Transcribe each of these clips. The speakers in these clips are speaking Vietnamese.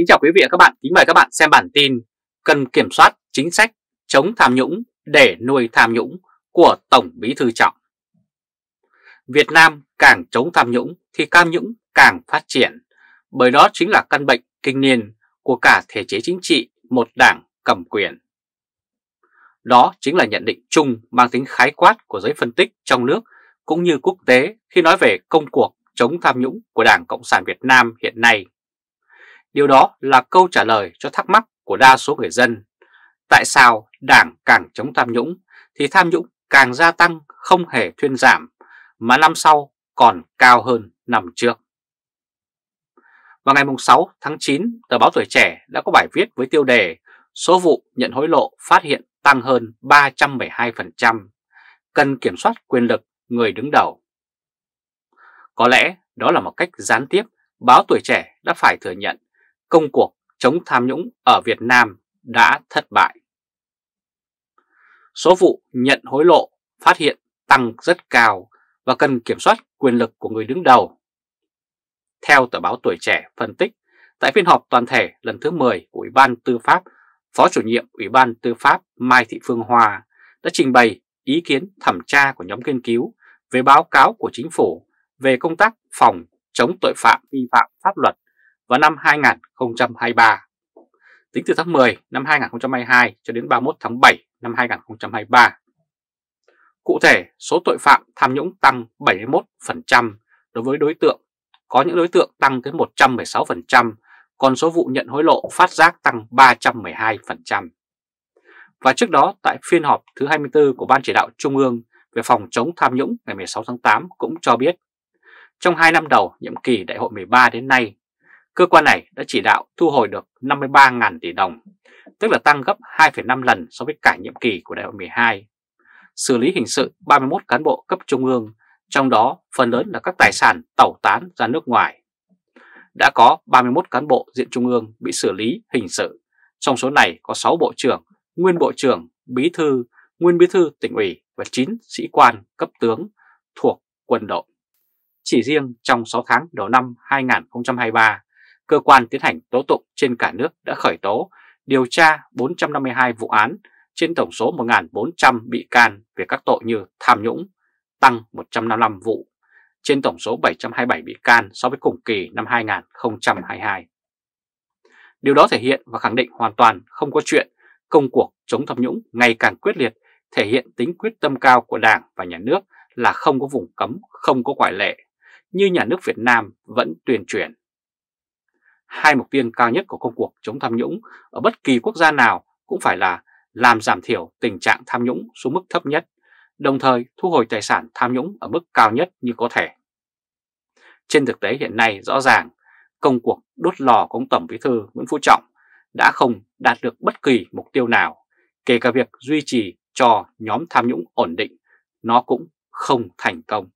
Kính chào quý vị và các bạn, kính mời các bạn xem bản tin Cần kiểm soát chính sách chống tham nhũng để nuôi tham nhũng của Tổng Bí Thư Trọng Việt Nam càng chống tham nhũng thì tham nhũng càng phát triển bởi đó chính là căn bệnh kinh niên của cả thể chế chính trị một đảng cầm quyền. Đó chính là nhận định chung mang tính khái quát của giới phân tích trong nước cũng như quốc tế khi nói về công cuộc chống tham nhũng của Đảng Cộng sản Việt Nam hiện nay. Điều đó là câu trả lời cho thắc mắc của đa số người dân. Tại sao đảng càng chống tham nhũng thì tham nhũng càng gia tăng không hề thuyên giảm mà năm sau còn cao hơn năm trước. Vào ngày 6 tháng 9, tờ báo Tuổi Trẻ đã có bài viết với tiêu đề Số vụ nhận hối lộ phát hiện tăng hơn 312%, cần kiểm soát quyền lực người đứng đầu. Có lẽ đó là một cách gián tiếp báo Tuổi Trẻ đã phải thừa nhận công cuộc chống tham nhũng ở Việt Nam đã thất bại. Số vụ nhận hối lộ phát hiện tăng rất cao và cần kiểm soát quyền lực của người đứng đầu. Theo tờ báo Tuổi Trẻ phân tích, tại phiên họp toàn thể lần thứ 10 của Ủy ban Tư pháp, Phó chủ nhiệm Ủy ban Tư pháp Mai Thị Phương Hòa đã trình bày ý kiến thẩm tra của nhóm nghiên cứu về báo cáo của chính phủ về công tác phòng chống tội phạm vi phạm pháp luật vào năm 2023. Tính từ tháng 10 năm 2022 cho đến 31 tháng 7 năm 2023. Cụ thể, số tội phạm tham nhũng tăng 71% đối với đối tượng, có những đối tượng tăng tới 116%, còn số vụ nhận hối lộ phát giác tăng 312%. Và trước đó, tại phiên họp thứ 24 của Ban Chỉ đạo Trung ương về phòng chống tham nhũng ngày 16 tháng 8 cũng cho biết, trong 2 năm đầu nhiệm kỳ đại hội 13 đến nay, Cơ quan này đã chỉ đạo thu hồi được 53.000 tỷ đồng, tức là tăng gấp 2,5 lần so với cả nhiệm kỳ của đại hội 12. Xử lý hình sự 31 cán bộ cấp trung ương, trong đó phần lớn là các tài sản tẩu tán ra nước ngoài. Đã có 31 cán bộ diện trung ương bị xử lý hình sự, trong số này có 6 bộ trưởng, nguyên bộ trưởng, bí thư, nguyên bí thư tỉnh ủy và 9 sĩ quan cấp tướng thuộc quân đội. Chỉ riêng trong 6 tháng đầu năm 2023, cơ quan tiến hành tố tụng trên cả nước đã khởi tố, điều tra 452 vụ án trên tổng số 1.400 bị can về các tội như tham nhũng, tăng 155 vụ, trên tổng số 727 bị can so với cùng kỳ năm 2022. Điều đó thể hiện và khẳng định hoàn toàn không có chuyện công cuộc chống tham nhũng ngày càng quyết liệt, thể hiện tính quyết tâm cao của Đảng và Nhà nước là không có vùng cấm, không có ngoại lệ. Như nhà nước Việt Nam vẫn tuyên truyền hai mục tiêu cao nhất của công cuộc chống tham nhũng ở bất kỳ quốc gia nào cũng phải là làm giảm thiểu tình trạng tham nhũng xuống mức thấp nhất, đồng thời thu hồi tài sản tham nhũng ở mức cao nhất như có thể. Trên thực tế hiện nay rõ ràng, công cuộc đốt lò của ông Tổng Bí thư Nguyễn Phú Trọng đã không đạt được bất kỳ mục tiêu nào, kể cả việc duy trì cho nhóm tham nhũng ổn định, nó cũng không thành công.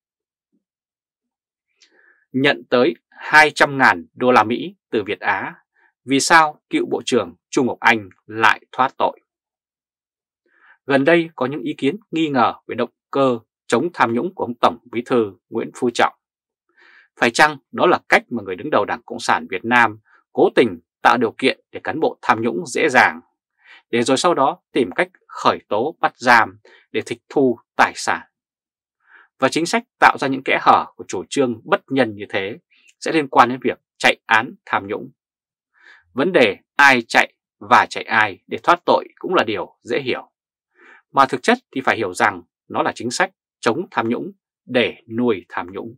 Nhận tới 200.000 đô la Mỹ từ Việt Á, vì sao cựu Bộ trưởng Trung Ngọc Anh lại thoát tội? Gần đây có những ý kiến nghi ngờ về động cơ chống tham nhũng của ông Tổng Bí thư Nguyễn Phú Trọng. Phải chăng đó là cách mà người đứng đầu Đảng Cộng sản Việt Nam cố tình tạo điều kiện để cán bộ tham nhũng dễ dàng, để rồi sau đó tìm cách khởi tố bắt giam để tịch thu tài sản? Và chính sách tạo ra những kẽ hở của chủ trương bất nhân như thế sẽ liên quan đến việc chạy án tham nhũng. Vấn đề ai chạy và chạy ai để thoát tội cũng là điều dễ hiểu. Mà thực chất thì phải hiểu rằng nó là chính sách chống tham nhũng để nuôi tham nhũng.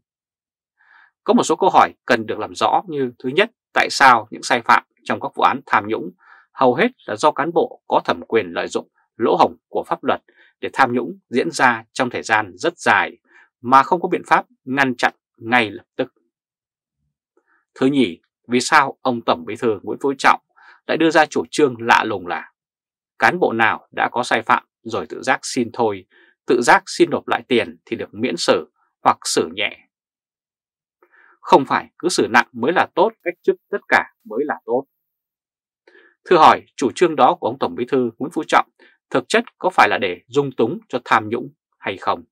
Có một số câu hỏi cần được làm rõ như thứ nhất, tại sao những sai phạm trong các vụ án tham nhũng hầu hết là do cán bộ có thẩm quyền lợi dụng lỗ hổng của pháp luật để tham nhũng diễn ra trong thời gian rất dài mà không có biện pháp ngăn chặn ngay lập tức. Thứ nhì, vì sao ông Tổng Bí thư Nguyễn Phú Trọng lại đưa ra chủ trương lạ lùng là cán bộ nào đã có sai phạm rồi tự giác xin thôi, tự giác xin nộp lại tiền thì được miễn xử hoặc xử nhẹ. Không phải cứ xử nặng mới là tốt, cách chức tất cả mới là tốt. Thưa hỏi, chủ trương đó của ông Tổng Bí thư Nguyễn Phú Trọng thực chất có phải là để dung túng cho tham nhũng hay không?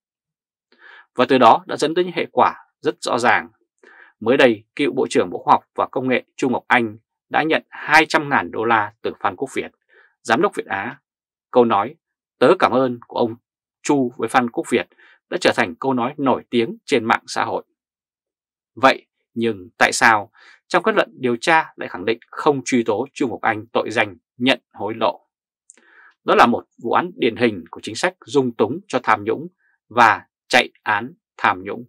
Và từ đó đã dẫn đến những hệ quả rất rõ ràng Mới đây, cựu Bộ trưởng Bộ Khoa học và Công nghệ Trung Ngọc Anh đã nhận 200.000 đô la từ Phan Quốc Việt, Giám đốc Việt Á. Câu nói tớ cảm ơn của ông Chu với Phan Quốc Việt đã trở thành câu nói nổi tiếng trên mạng xã hội. Vậy nhưng tại sao trong kết luận điều tra lại khẳng định không truy tố Chu Ngọc Anh tội danh nhận hối lộ? Đó là một vụ án điển hình của chính sách dung túng cho tham nhũng và chạy án tham nhũng.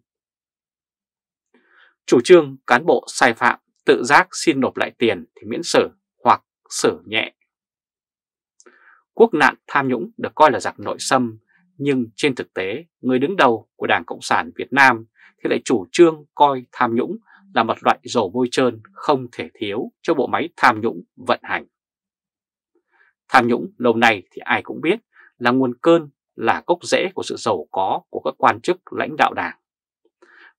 Chủ trương cán bộ sai phạm tự giác xin nộp lại tiền thì miễn xử hoặc xử nhẹ. Quốc nạn tham nhũng được coi là giặc nội xâm, nhưng trên thực tế, người đứng đầu của Đảng Cộng sản Việt Nam thì lại chủ trương coi tham nhũng là một loại rổ bôi trơn không thể thiếu cho bộ máy tham nhũng vận hành. Tham nhũng lâu nay thì ai cũng biết là nguồn cơn là gốc rễ của sự giàu có của các quan chức lãnh đạo đảng.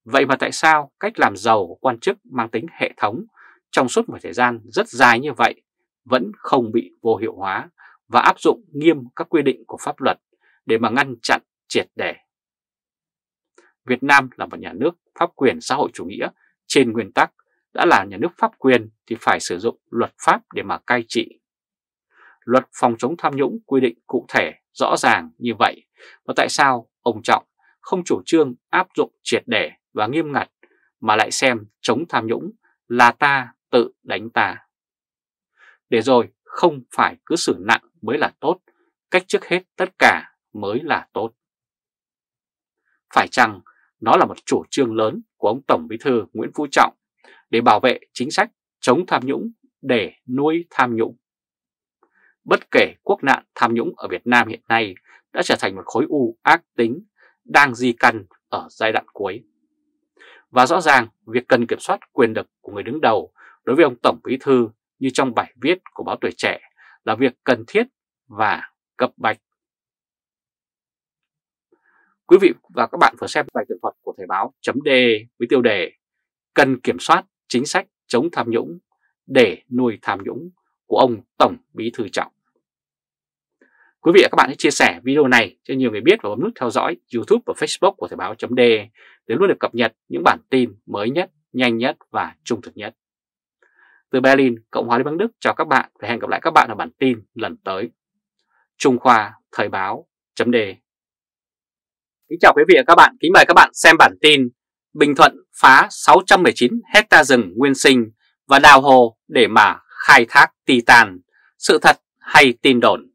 Vậy mà tại sao cách làm giàu của quan chức mang tính hệ thống trong suốt một thời gian rất dài như vậy vẫn không bị vô hiệu hóa và áp dụng nghiêm các quy định của pháp luật để mà ngăn chặn triệt để? Việt Nam là một nhà nước pháp quyền xã hội chủ nghĩa trên nguyên tắc đã là nhà nước pháp quyền thì phải sử dụng luật pháp để mà cai trị. Luật phòng chống tham nhũng quy định cụ thể, rõ ràng như vậy và tại sao ông Trọng không chủ trương áp dụng triệt để và nghiêm ngặt mà lại xem chống tham nhũng là ta tự đánh ta. Để rồi không phải cứ xử nặng mới là tốt, cách trước hết tất cả mới là tốt. Phải chăng nó là một chủ trương lớn của ông Tổng Bí thư Nguyễn Phú Trọng để bảo vệ chính sách chống tham nhũng để nuôi tham nhũng? Bất kể quốc nạn tham nhũng ở Việt Nam hiện nay đã trở thành một khối u ác tính đang di căn ở giai đoạn cuối. Và rõ ràng việc cần kiểm soát quyền lực của người đứng đầu đối với ông Tổng Bí Thư như trong bài viết của báo Tuổi Trẻ là việc cần thiết và cấp bách. Quý vị và các bạn vừa xem bài tường thuật của Thời báo chấm với tiêu đề Cần kiểm soát chính sách chống tham nhũng để nuôi tham nhũng của ông Tổng Bí Thư Trọng. Quý vị và các bạn hãy chia sẻ video này cho nhiều người biết và bấm nút theo dõi YouTube và Facebook của Thời báo.de để luôn được cập nhật những bản tin mới nhất, nhanh nhất và trung thực nhất. Từ Berlin, Cộng hòa Liên bang Đức chào các bạn và hẹn gặp lại các bạn ở bản tin lần tới. Trung Khoa Thời báo chấm đề Kính chào quý vị và các bạn, kính mời các bạn xem bản tin Bình Thuận phá 619 hecta rừng nguyên sinh và đào hồ để mà khai thác titan, sự thật hay tin đồn.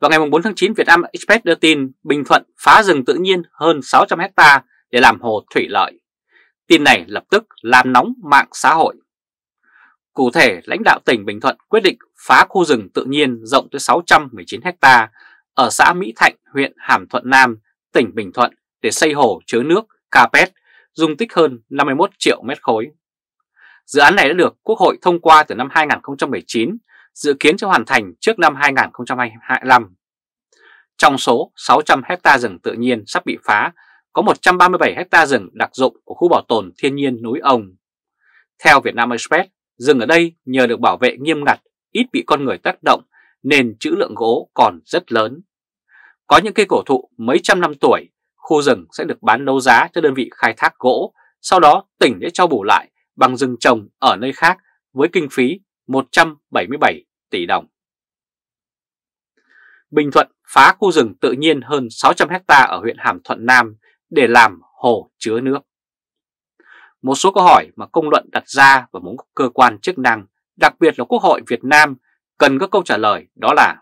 Vào ngày 4 tháng 9, Việt Nam Express đưa tin Bình Thuận phá rừng tự nhiên hơn 600 hecta để làm hồ thủy lợi. Tin này lập tức làm nóng mạng xã hội. Cụ thể, lãnh đạo tỉnh Bình Thuận quyết định phá khu rừng tự nhiên rộng tới 619 ha ở xã Mỹ Thạnh, huyện Hàm Thuận Nam, tỉnh Bình Thuận để xây hồ chứa nước Capet, dung tích hơn 51 triệu mét khối. Dự án này đã được Quốc hội thông qua từ năm 2019, dự kiến cho hoàn thành trước năm 2025. Trong số 600 hecta rừng tự nhiên sắp bị phá có 137 hecta rừng đặc dụng của khu bảo tồn thiên nhiên núi Ông. Theo Vietnam Express, rừng ở đây nhờ được bảo vệ nghiêm ngặt, ít bị con người tác động nên trữ lượng gỗ còn rất lớn. Có những cây cổ thụ mấy trăm năm tuổi, khu rừng sẽ được bán đấu giá cho đơn vị khai thác gỗ, sau đó tỉnh sẽ cho bù lại bằng rừng trồng ở nơi khác với kinh phí 177 tỷ đồng. Bình Thuận phá khu rừng tự nhiên hơn 600 hecta ở huyện Hàm Thuận Nam để làm hồ chứa nước. Một số câu hỏi mà công luận đặt ra và muốn cơ quan chức năng, đặc biệt là Quốc hội Việt Nam, cần có câu trả lời đó là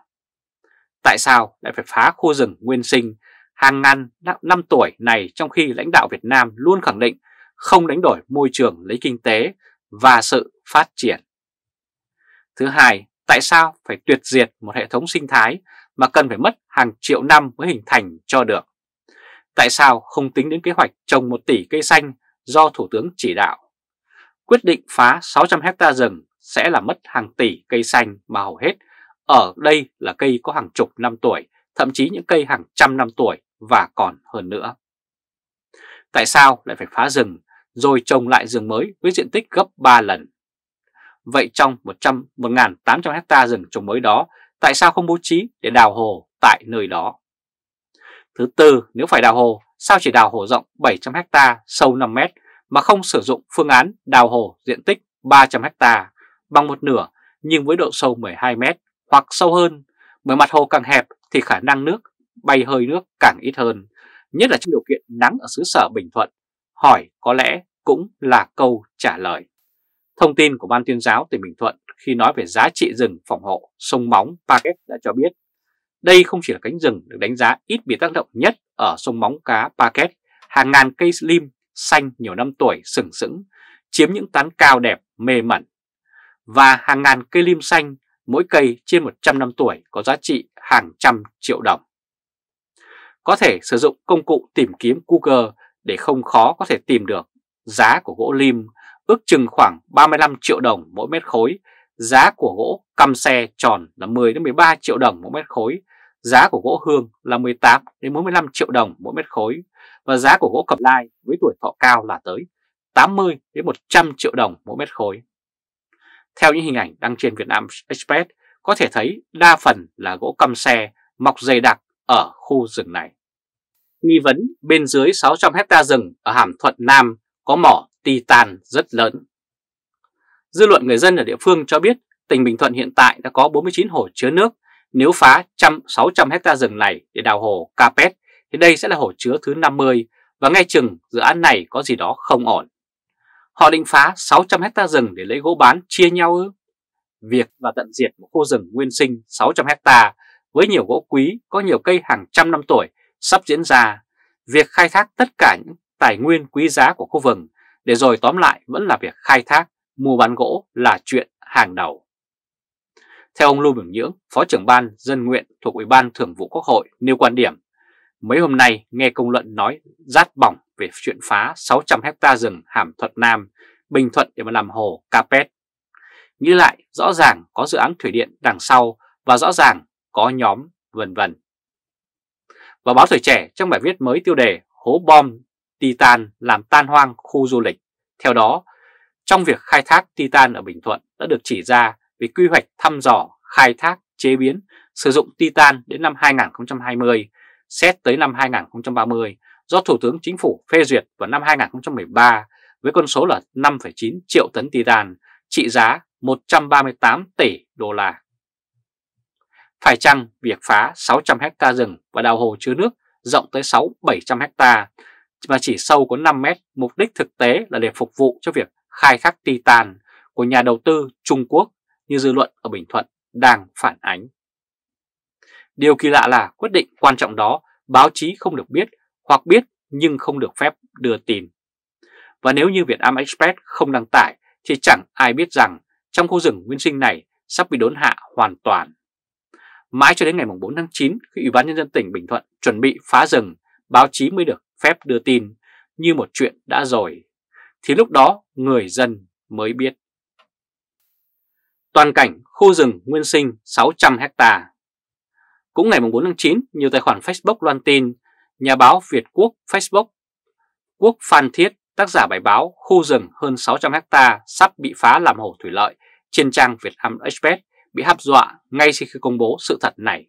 Tại sao lại phải phá khu rừng nguyên sinh hàng ngàn năm tuổi này trong khi lãnh đạo Việt Nam luôn khẳng định không đánh đổi môi trường lấy kinh tế và sự phát triển? Thứ hai, tại sao phải tuyệt diệt một hệ thống sinh thái mà cần phải mất hàng triệu năm mới hình thành cho được? Tại sao không tính đến kế hoạch trồng 1 tỷ cây xanh do Thủ tướng chỉ đạo? Quyết định phá 600 hecta rừng sẽ là mất hàng tỷ cây xanh mà hầu hết ở đây là cây có hàng chục năm tuổi, thậm chí những cây hàng trăm năm tuổi và còn hơn nữa. Tại sao lại phải phá rừng rồi trồng lại rừng mới với diện tích gấp 3 lần? Vậy trong 100, 1.800 hecta rừng trồng mới đó, tại sao không bố trí để đào hồ tại nơi đó? Thứ tư, nếu phải đào hồ, sao chỉ đào hồ rộng 700 ha sâu 5 m mà không sử dụng phương án đào hồ diện tích 300 ha bằng một nửa nhưng với độ sâu 12 m hoặc sâu hơn, bởi mặt hồ càng hẹp thì khả năng nước bay hơi nước càng ít hơn, nhất là trong điều kiện nắng ở xứ sở Bình Thuận. Hỏi có lẽ cũng là câu trả lời. Thông tin của Ban tuyên giáo tỉnh Bình Thuận khi nói về giá trị rừng phòng hộ sông Móng Paket đã cho biết đây không chỉ là cánh rừng được đánh giá ít bị tác động nhất ở sông móng cá Paquet, hàng ngàn cây lim xanh nhiều năm tuổi sừng sững, chiếm những tán cao đẹp mê mẩn. Và hàng ngàn cây lim xanh, mỗi cây trên 100 năm tuổi có giá trị hàng trăm triệu đồng. Có thể sử dụng công cụ tìm kiếm Google để không khó có thể tìm được giá của gỗ lim ước chừng khoảng 35 triệu đồng mỗi mét khối, giá của gỗ căm xe tròn là 10 đến 13 triệu đồng mỗi mét khối Giá của gỗ hương là 18 đến 45 triệu đồng mỗi mét khối và giá của gỗ cẩm lai với tuổi thọ cao là tới 80 đến 100 triệu đồng mỗi mét khối. Theo những hình ảnh đăng trên Việt Nam Express, có thể thấy đa phần là gỗ căm xe mọc dày đặc ở khu rừng này. Nghi vấn bên dưới 600 hecta rừng ở Hàm Thuận Nam có mỏ titan rất lớn. Dư luận người dân ở địa phương cho biết tỉnh Bình Thuận hiện tại đã có 49 hồ chứa nước nếu phá 600 ha rừng này để đào hồ Capet thì đây sẽ là hồ chứa thứ 50 và ngay chừng dự án này có gì đó không ổn. Họ định phá 600 ha rừng để lấy gỗ bán chia nhau ư? Việc và tận diệt một khu rừng nguyên sinh 600 ha với nhiều gỗ quý có nhiều cây hàng trăm năm tuổi sắp diễn ra. Việc khai thác tất cả những tài nguyên quý giá của khu vực để rồi tóm lại vẫn là việc khai thác, mua bán gỗ là chuyện hàng đầu. Theo ông Lưu Biểu Nhưỡng, Phó trưởng Ban Dân Nguyện thuộc Ủy ban Thường vụ Quốc hội nêu quan điểm, mấy hôm nay nghe công luận nói rát bỏng về chuyện phá 600 hecta rừng Hàm Thuận Nam, Bình Thuận để mà làm hồ Capet. Như lại, rõ ràng có dự án thủy điện đằng sau và rõ ràng có nhóm vân vân. Và báo Tuổi Trẻ trong bài viết mới tiêu đề Hố bom Titan làm tan hoang khu du lịch. Theo đó, trong việc khai thác Titan ở Bình Thuận đã được chỉ ra về quy hoạch thăm dò, khai thác, chế biến, sử dụng titan đến năm 2020, xét tới năm 2030 do Thủ tướng Chính phủ phê duyệt vào năm 2013 với con số là 5,9 triệu tấn titan, trị giá 138 tỷ đô la. Phải chăng việc phá 600 ha rừng và đào hồ chứa nước rộng tới 6-700 ha mà chỉ sâu có 5 mét, mục đích thực tế là để phục vụ cho việc khai thác titan của nhà đầu tư Trung Quốc như dư luận ở Bình Thuận đang phản ánh. Điều kỳ lạ là quyết định quan trọng đó báo chí không được biết hoặc biết nhưng không được phép đưa tin. Và nếu như Việt Am Express không đăng tải thì chẳng ai biết rằng trong khu rừng nguyên sinh này sắp bị đốn hạ hoàn toàn. Mãi cho đến ngày 4 tháng 9 khi Ủy ban Nhân dân tỉnh Bình Thuận chuẩn bị phá rừng, báo chí mới được phép đưa tin như một chuyện đã rồi. Thì lúc đó người dân mới biết. Toàn cảnh khu rừng nguyên sinh 600 ha. Cũng ngày 4 tháng 9, nhiều tài khoản Facebook loan tin nhà báo Việt Quốc Facebook Quốc Phan Thiết, tác giả bài báo khu rừng hơn 600 ha sắp bị phá làm hồ thủy lợi trên trang Việt Am Express bị hấp dọa ngay khi công bố sự thật này.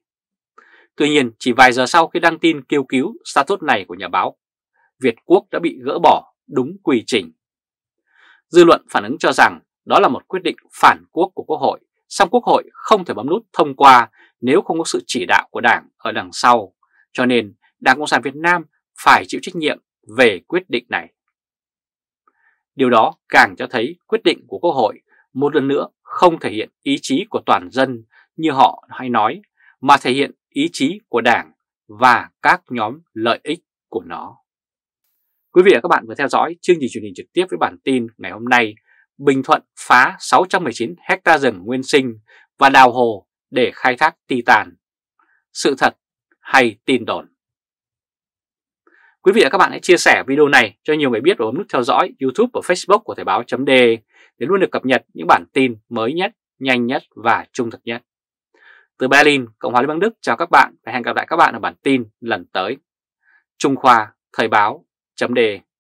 Tuy nhiên, chỉ vài giờ sau khi đăng tin kêu cứu, status này của nhà báo Việt Quốc đã bị gỡ bỏ đúng quy trình. Dư luận phản ứng cho rằng đó là một quyết định phản quốc của Quốc hội, song Quốc hội không thể bấm nút thông qua nếu không có sự chỉ đạo của Đảng ở đằng sau. Cho nên Đảng Cộng sản Việt Nam phải chịu trách nhiệm về quyết định này. Điều đó càng cho thấy quyết định của Quốc hội một lần nữa không thể hiện ý chí của toàn dân như họ hay nói, mà thể hiện ý chí của Đảng và các nhóm lợi ích của nó. Quý vị và các bạn vừa theo dõi chương trình truyền hình trực tiếp với bản tin ngày hôm nay Bình Thuận phá 619 hecta rừng nguyên sinh và đào hồ để khai thác titan. Sự thật hay tin đồn? Quý vị và các bạn hãy chia sẻ video này cho nhiều người biết và bấm nút theo dõi YouTube và Facebook của Thời báo .d để luôn được cập nhật những bản tin mới nhất, nhanh nhất và trung thực nhất. Từ Berlin, Cộng hòa Liên bang Đức chào các bạn và hẹn gặp lại các bạn ở bản tin lần tới. Trung Khoa Thời báo .d